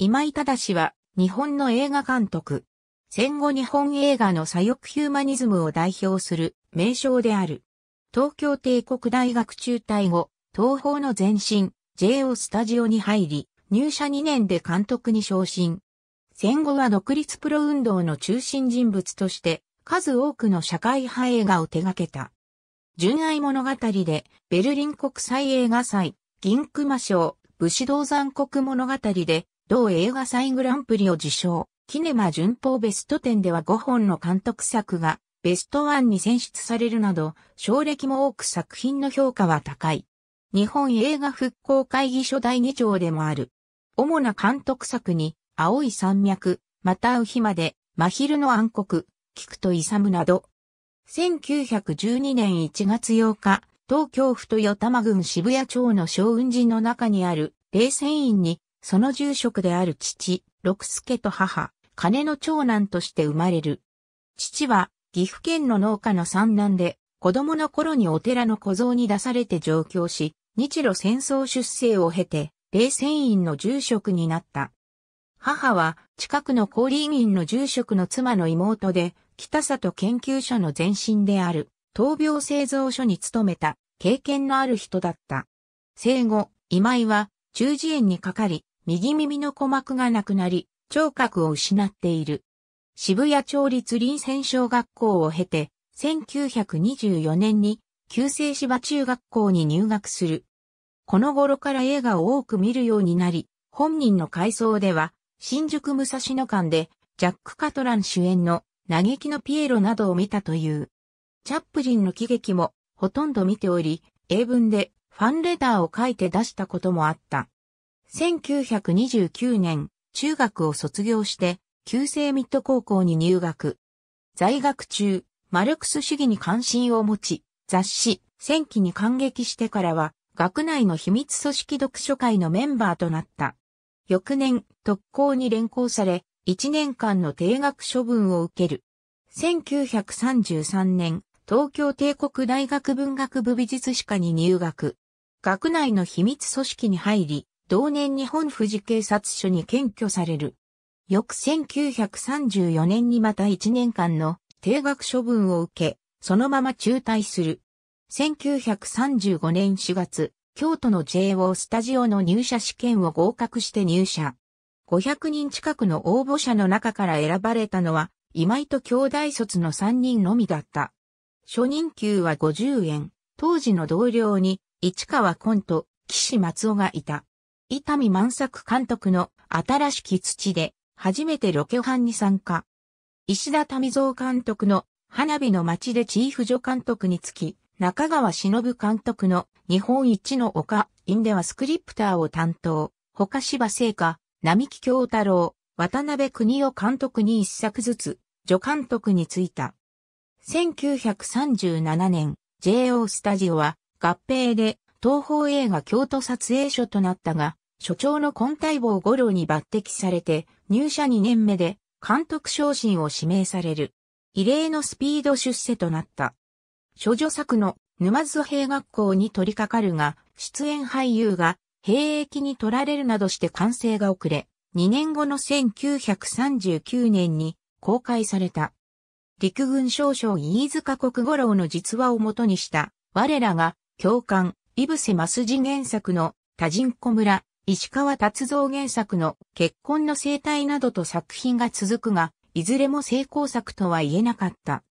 今井正は日本の映画監督。戦後日本映画の左翼ヒューマニズムを代表する名称である。東京帝国大学中退後、東方の前身、JO スタジオに入り、入社2年で監督に昇進。戦後は独立プロ運動の中心人物として、数多くの社会派映画を手掛けた。純愛物語で、ベルリン国際映画祭、銀熊賞、武士道残酷物語で、同映画祭グランプリを受賞。キネマ順報ベスト10では5本の監督作がベスト1に選出されるなど、賞歴も多く作品の評価は高い。日本映画復興会議所第2条でもある。主な監督作に、青い山脈、またう日まで、真昼の暗黒、菊と勇など。1912年1月8日、東京府豊玉郡渋谷町の小雲寺の中にある、霊泉院にその住職である父、六助と母、金の長男として生まれる。父は、岐阜県の農家の三男で、子供の頃にお寺の小僧に出されて上京し、日露戦争出生を経て、霊泉院の住職になった。母は、近くの高林院の住職の妻の妹で、北里研究所の前身である、闘病製造所に勤めた、経験のある人だった。生後、今井は、中耳炎にかかり、右耳の鼓膜がなくなり、聴覚を失っている。渋谷町立臨泉小学校を経て、1924年に旧制芝中学校に入学する。この頃から映画を多く見るようになり、本人の回想では、新宿武蔵野間で、ジャック・カトラン主演の嘆きのピエロなどを見たという。チャップリンの喜劇もほとんど見ており、英文でファンレターを書いて出したこともあった。1929年、中学を卒業して、旧制ミッド高校に入学。在学中、マルクス主義に関心を持ち、雑誌、戦記に感激してからは、学内の秘密組織読書会のメンバーとなった。翌年、特攻に連行され、1年間の定額処分を受ける。1933年、東京帝国大学文学部美術史科に入学。学内の秘密組織に入り、同年日本富士警察署に検挙される。翌1934年にまた1年間の定額処分を受け、そのまま中退する。1935年4月、京都の JO スタジオの入社試験を合格して入社。500人近くの応募者の中から選ばれたのは、今井と兄弟卒の3人のみだった。初任給は50円、当時の同僚に、市川コンと岸松尾がいた。伊丹万作監督の新しき土で初めてロケ班に参加。石田民蔵監督の花火の街でチーフ助監督につき、中川忍監督の日本一の丘院ではスクリプターを担当、他芝聖華、並木京太郎、渡辺邦夫監督に一作ずつ、助監督に就いた。1937年、JO スタジオは合併で東方映画京都撮影所となったが、所長の根体坊五郎に抜擢されて、入社2年目で監督昇進を指名される。異例のスピード出世となった。諸女作の沼津兵学校に取り掛かるが、出演俳優が兵役に取られるなどして完成が遅れ、2年後の1939年に公開された。陸軍少将飯塚国五郎の実話をもとにした、我らが、教官、イブセマスジ原作の多人子村、石川達造原作の結婚の生態などと作品が続くが、いずれも成功作とは言えなかった。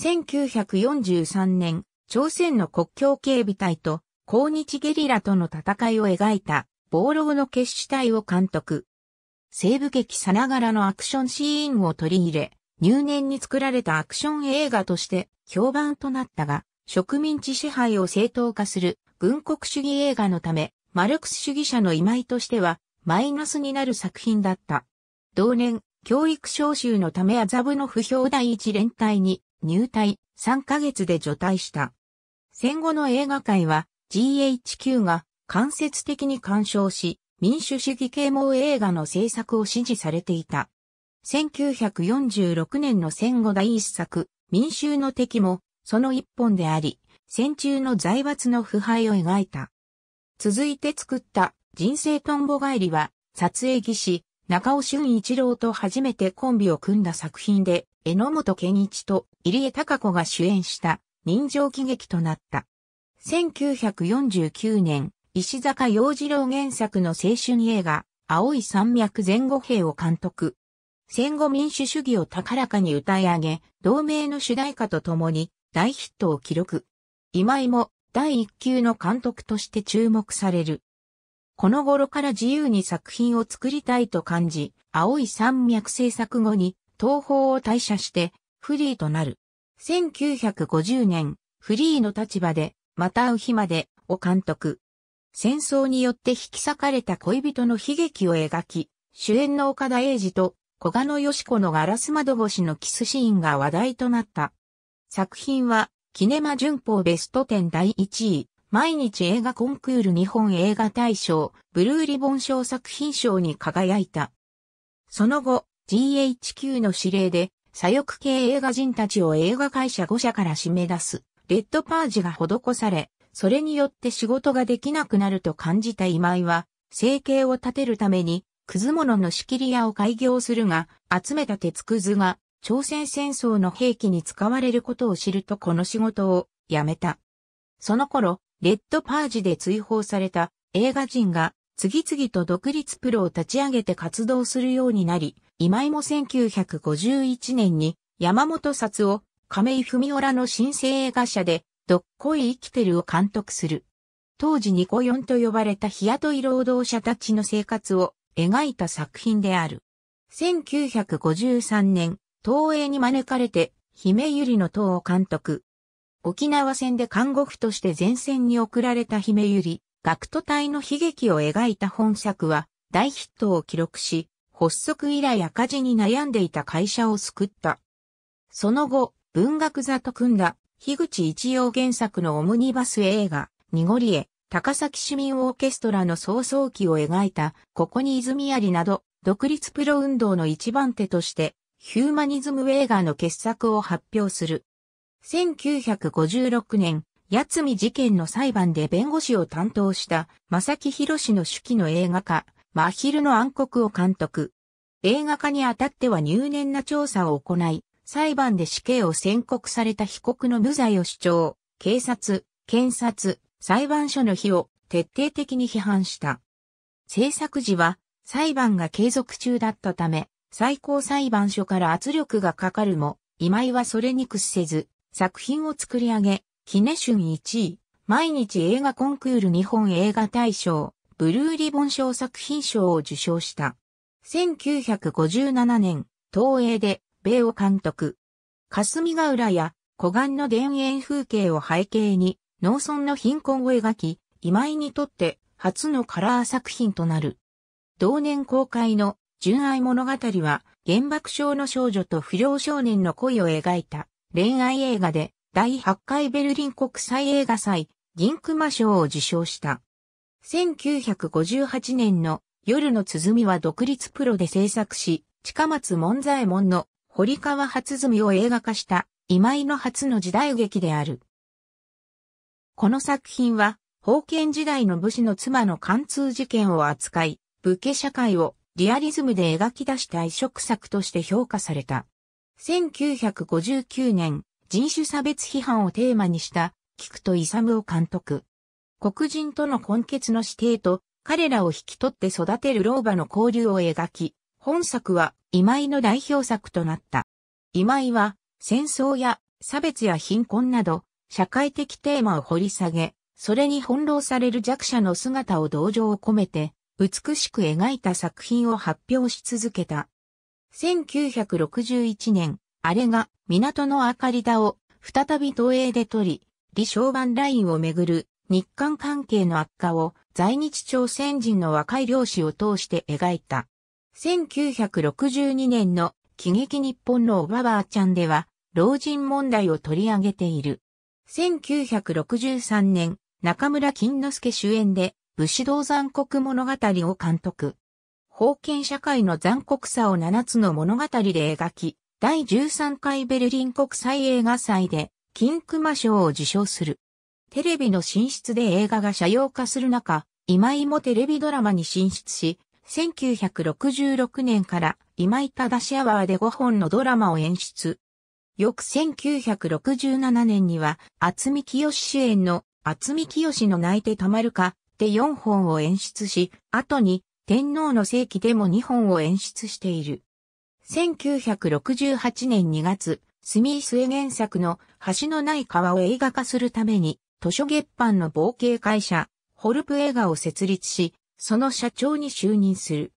1943年、朝鮮の国境警備隊と抗日ゲリラとの戦いを描いた暴浪の決死隊を監督。西部劇さながらのアクションシーンを取り入れ、入念に作られたアクション映画として評判となったが、植民地支配を正当化する軍国主義映画のため、マルクス主義者の今井としては、マイナスになる作品だった。同年、教育召集のためアザブの不評第一連隊に入隊3ヶ月で除隊した。戦後の映画界は GHQ が間接的に干渉し、民主主義啓蒙映画の制作を支持されていた。1946年の戦後第一作、民衆の敵も、その一本であり、戦中の財閥の腐敗を描いた。続いて作った人生とんぼ帰りは、撮影技師、中尾俊一郎と初めてコンビを組んだ作品で、榎本健一と入江隆子が主演した人情喜劇となった。1949年、石坂洋次郎原作の青春映画、青い山脈前後兵を監督。戦後民主主義を高らかに歌い上げ、同盟の主題歌とともに大ヒットを記録。今井も第一級の監督として注目される。この頃から自由に作品を作りたいと感じ、青い山脈制作後に東方を退社してフリーとなる。1950年、フリーの立場で、また会う日までを監督。戦争によって引き裂かれた恋人の悲劇を描き、主演の岡田英二と小賀野義子のガラス窓越しのキスシーンが話題となった。作品はキネマ旬報ベスト10第1位、毎日映画コンクール日本映画大賞、ブルーリボン賞作品賞に輝いた。その後、GHQ の指令で、左翼系映画人たちを映画会社5社から締め出す、レッドパージが施され、それによって仕事ができなくなると感じた今井は、生計を立てるために、くず物の仕切り屋を開業するが、集めた鉄くずが朝鮮戦争の兵器に使われることを知るとこの仕事を辞めた。その頃、レッドパージで追放された映画人が次々と独立プロを立ち上げて活動するようになり、今井も1951年に山本札を亀井文夫らの新生映画社でどっこい生きてるを監督する。当時ニコヨンと呼ばれた日雇い労働者たちの生活を描いた作品である。1953年、東映に招かれて、姫ゆりの塔を監督。沖縄戦で看護婦として前線に送られた姫ゆり、学徒隊の悲劇を描いた本作は、大ヒットを記録し、発足以来赤字に悩んでいた会社を救った。その後、文学座と組んだ、樋口一葉原作のオムニバス映画、濁り絵、高崎市民オーケストラの創奏期を描いた、ここに泉ありなど、独立プロ運動の一番手として、ヒューマニズム映画の傑作を発表する。1956年、八海事件の裁判で弁護士を担当した正木博の手記の映画化、真昼の暗黒を監督。映画化にあたっては入念な調査を行い、裁判で死刑を宣告された被告の無罪を主張、警察、検察、裁判所の非を徹底的に批判した。制作時は裁判が継続中だったため、最高裁判所から圧力がかかるも、今井はそれに屈せず、作品を作り上げ、キネシュン1位、毎日映画コンクール日本映画大賞、ブルーリボン賞作品賞を受賞した。1957年、東映で、米を監督。霞ヶ浦や、湖岸の田園風景を背景に、農村の貧困を描き、今井にとって、初のカラー作品となる。同年公開の純愛物語は、原爆症の少女と不良少年の恋を描いた恋愛映画で、第8回ベルリン国際映画祭、銀熊賞を受賞した。1958年の夜の鼓は独立プロで制作し、近松門左衛門の堀川初鼓を映画化した今井の初の時代劇である。この作品は、封建時代の武士の妻の貫通事件を扱い、武家社会をリアリズムで描き出した移植作として評価された。1959年、人種差別批判をテーマにした、菊と勇を監督。黒人との根結の指定と、彼らを引き取って育てる老婆の交流を描き、本作は今井の代表作となった。今井は、戦争や差別や貧困など、社会的テーマを掘り下げ、それに翻弄される弱者の姿を同情を込めて美しく描いた作品を発表し続けた。1961年、あれが港の明かりだを再び東映で撮り、李承晩ラインをめぐる日韓関係の悪化を在日朝鮮人の若い漁師を通して描いた。1962年の喜劇日本のおばばあちゃんでは老人問題を取り上げている。1963年、中村金之助主演で武士道残酷物語を監督。封建社会の残酷さを7つの物語で描き、第13回ベルリン国際映画祭で金熊賞を受賞する。テレビの進出で映画が社用化する中、今井もテレビドラマに進出し、1966年から今井正しアワーで5本のドラマを演出。翌1967年には、厚見清主演の厚見清の泣いてたまるかって4本を演出し、後に天皇の世紀でも2本を演出している。1968年2月、スミースへ原作の橋のない川を映画化するために、図書月版の冒険会社、ホルプ映画を設立し、その社長に就任する。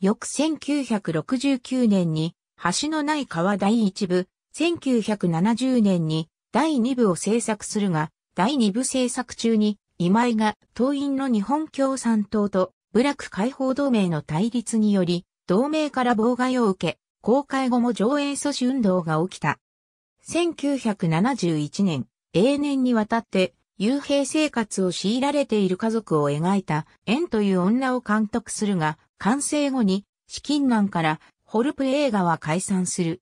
翌1969年に、橋のない川第1部、1970年に第2部を制作するが、第2部制作中に今井が党員の日本共産党と部落解放同盟の対立により、同盟から妨害を受け、公開後も上映阻止運動が起きた。1971年、永年にわたって、幽閉生活を強いられている家族を描いた、縁という女を監督するが、完成後に、資金難から、ホルプ映画は解散する。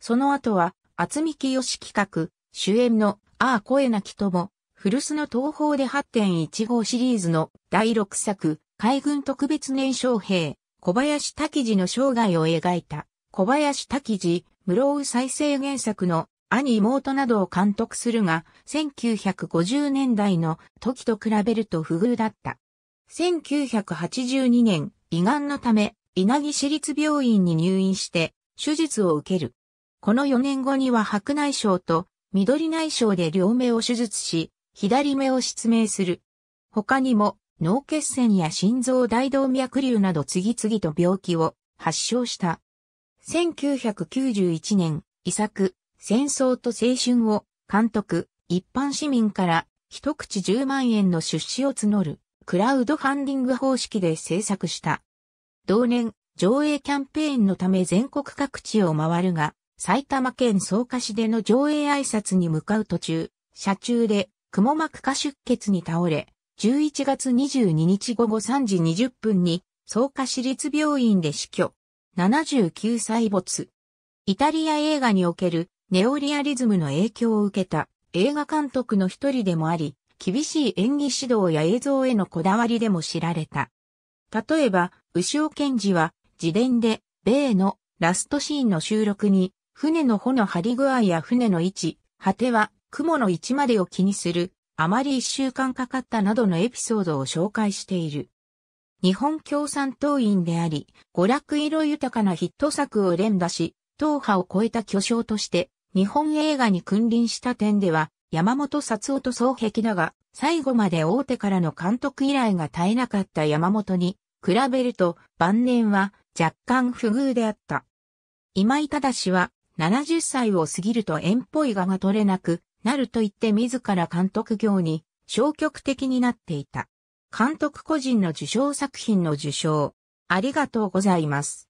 その後は、厚美清企画、主演の、ああ声なき友、古巣の東方で8.15シリーズの第6作、海軍特別年少兵、小林滝次の生涯を描いた、小林滝次、室尾再生原作の兄妹などを監督するが、1950年代の時と比べると不遇だった。1982年、胃がんのため、稲城市立病院に入院して、手術を受ける。この4年後には白内障と緑内障で両目を手術し、左目を失明する。他にも、脳血栓や心臓大動脈瘤など次々と病気を発症した。1991年、遺作、戦争と青春を監督、一般市民から一口10万円の出資を募るクラウドファンディング方式で制作した。同年、上映キャンペーンのため全国各地を回るが、埼玉県草加市での上映挨拶に向かう途中、車中で雲幕膜下出血に倒れ、11月22日午後3時20分に、草加市立病院で死去。79歳没。イタリア映画におけるネオリアリズムの影響を受けた映画監督の一人でもあり、厳しい演技指導や映像へのこだわりでも知られた。例えば、牛尾賢治は自伝で、米のラストシーンの収録に、船の帆の張り具合や船の位置、果ては雲の位置までを気にする、あまり一週間かかったなどのエピソードを紹介している。日本共産党員であり、娯楽色豊かなヒット作を連打し、党派を超えた巨匠として、日本映画に君臨した点では、山本札夫と双璧だが、最後まで大手からの監督依頼が絶えなかった山本に、比べると晩年は若干不遇であった。今井正は70歳を過ぎると遠方いがが取れなく、なると言って自ら監督業に消極的になっていた。監督個人の受賞作品の受賞、ありがとうございます。